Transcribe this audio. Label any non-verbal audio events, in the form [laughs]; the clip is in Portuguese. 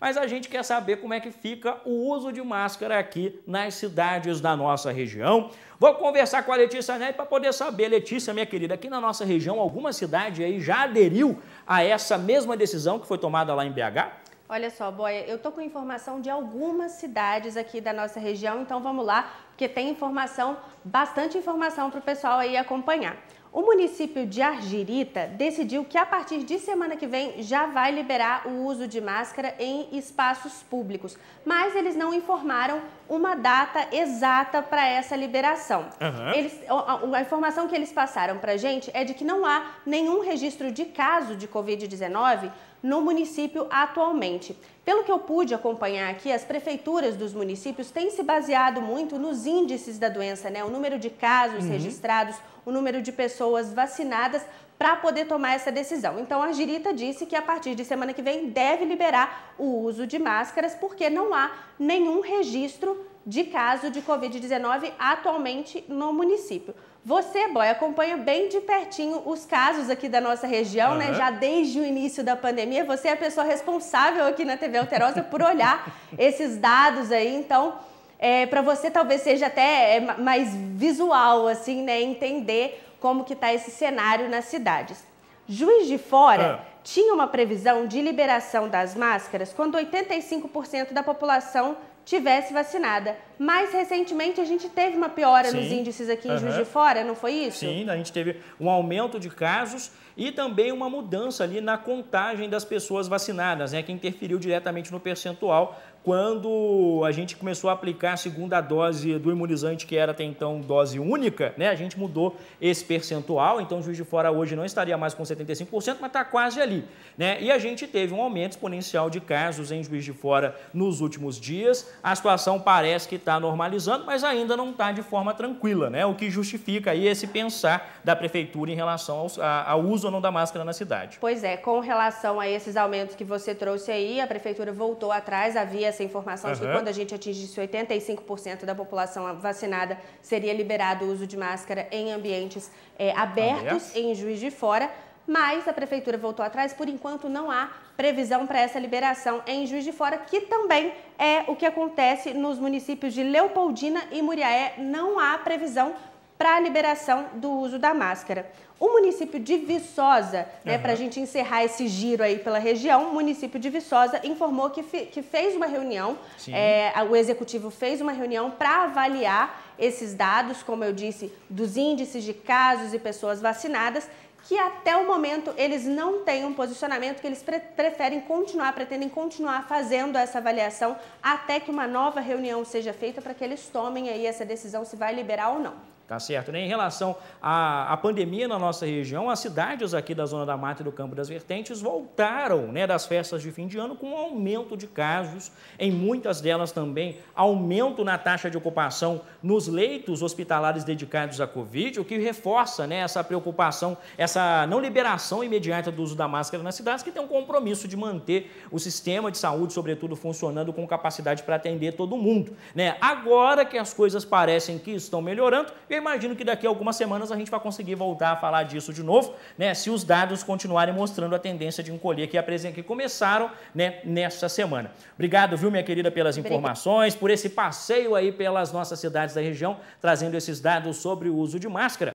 mas a gente quer saber como é que fica o uso de máscara aqui nas cidades da nossa região. Vou conversar com a Letícia Neri para poder saber. Letícia, minha querida, aqui na nossa região, alguma cidade aí já aderiu a essa mesma decisão que foi tomada lá em BH? Olha só, Boia, eu tô com informação de algumas cidades aqui da nossa região, então vamos lá, porque tem informação, bastante informação para o pessoal aí acompanhar. O município de Argirita decidiu que a partir de semana que vem já vai liberar o uso de máscara em espaços públicos, mas eles não informaram uma data exata para essa liberação. Uhum. Eles, a, a, informação que eles passaram para gente é de que não há nenhum registro de caso de Covid-19 no município atualmente. Pelo que eu pude acompanhar aqui, as prefeituras dos municípios têm se baseado muito nos índices da doença, né? O número de casos uhum. registrados, o número de pessoas vacinadas para poder tomar essa decisão. Então a Girita disse que a partir de semana que vem deve liberar o uso de máscaras porque não há nenhum registro de caso de Covid-19 atualmente no município. Você, Boy, acompanha bem de pertinho os casos aqui da nossa região, uhum. né? Já desde o início da pandemia, você é a pessoa responsável aqui na TV Alterosa por olhar [laughs] esses dados aí. Então, é, para você talvez seja até é, mais visual, assim, né? Entender como que está esse cenário nas cidades. Juiz de Fora ah. tinha uma previsão de liberação das máscaras quando 85% da população tivesse vacinada. Mais recentemente a gente teve uma piora Sim. nos índices aqui em uhum. Juiz de Fora, não foi isso? Sim, a gente teve um aumento de casos e também uma mudança ali na contagem das pessoas vacinadas, né, que interferiu diretamente no percentual quando a gente começou a aplicar a segunda dose do imunizante, que era até então dose única, né? A gente mudou esse percentual, então o Juiz de Fora hoje não estaria mais com 75%, mas está quase ali, né? E a gente teve um aumento exponencial de casos em Juiz de Fora nos últimos dias. A situação parece que está está normalizando, mas ainda não está de forma tranquila, né? O que justifica aí esse pensar da prefeitura em relação ao, a, ao uso ou não da máscara na cidade. Pois é, com relação a esses aumentos que você trouxe aí, a prefeitura voltou atrás, havia essa informação uhum. de que quando a gente atingisse 85% da população vacinada, seria liberado o uso de máscara em ambientes é, abertos, Aliás. em Juiz de Fora mas a prefeitura voltou atrás. Por enquanto, não há previsão para essa liberação em Juiz de Fora, que também é o que acontece nos municípios de Leopoldina e Muriaé. Não há previsão para a liberação do uso da máscara. O município de Viçosa, né, uhum. para a gente encerrar esse giro aí pela região, o município de Viçosa informou que, que fez uma reunião, é, o executivo fez uma reunião para avaliar esses dados, como eu disse, dos índices de casos e pessoas vacinadas que até o momento eles não têm um posicionamento, que eles pre preferem continuar, pretendem continuar fazendo essa avaliação até que uma nova reunião seja feita para que eles tomem aí essa decisão se vai liberar ou não tá certo? Né? Em relação à, à, pandemia na nossa região, as cidades aqui da Zona da Mata e do Campo das Vertentes voltaram né, das festas de fim de ano com um aumento de casos, em muitas delas também aumento na taxa de ocupação nos leitos hospitalares dedicados à Covid, o que reforça né, essa preocupação, essa não liberação imediata do uso da máscara nas cidades, que tem um compromisso de manter o sistema de saúde, sobretudo, funcionando com capacidade para atender todo mundo. Né? Agora que as coisas parecem que estão melhorando, eu imagino que daqui a algumas semanas a gente vai conseguir voltar a falar disso de novo, né? Se os dados continuarem mostrando a tendência de encolher que, apresenta que começaram né, nesta semana. Obrigado, viu, minha querida, pelas informações, por esse passeio aí pelas nossas cidades da região, trazendo esses dados sobre o uso de máscara.